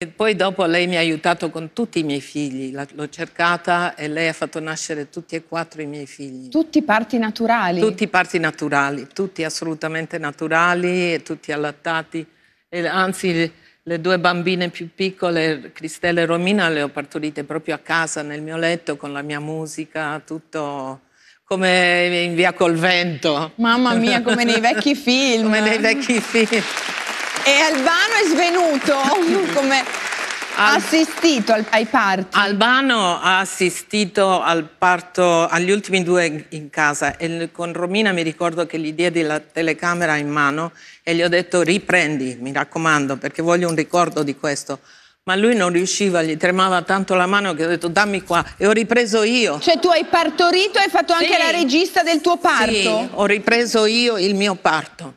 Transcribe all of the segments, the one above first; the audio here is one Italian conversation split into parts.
E poi dopo lei mi ha aiutato con tutti i miei figli, l'ho cercata e lei ha fatto nascere tutti e quattro i miei figli. Tutti parti naturali? Tutti parti naturali, tutti assolutamente naturali e tutti allattati. E anzi, le due bambine più piccole, Cristella e Romina, le ho partorite proprio a casa, nel mio letto, con la mia musica, tutto come in via col vento. Mamma mia, come nei vecchi film. come nei vecchi film. E Albano è svenuto. come ha assistito al, ai parti. Albano ha assistito al parto, agli ultimi due in casa e con Romina mi ricordo che gli diedi la telecamera in mano e gli ho detto riprendi, mi raccomando, perché voglio un ricordo di questo. Ma lui non riusciva, gli tremava tanto la mano che ho detto dammi qua e ho ripreso io. Cioè tu hai partorito e hai fatto sì, anche la regista del tuo parto? Sì, ho ripreso io il mio parto.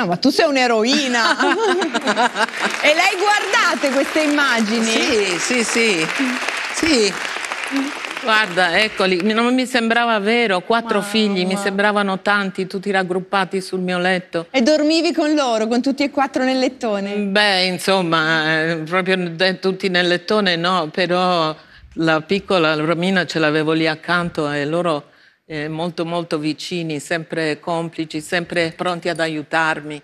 No, ma tu sei un'eroina. e lei guardate queste immagini? Sì, sì, sì. Sì. Guarda, eccoli, non mi sembrava vero, quattro wow. figli, mi sembravano tanti, tutti raggruppati sul mio letto. E dormivi con loro, con tutti e quattro nel lettone? Beh, insomma, eh, proprio tutti nel lettone no, però la piccola Romina ce l'avevo lì accanto e loro eh, molto molto vicini, sempre complici, sempre pronti ad aiutarmi.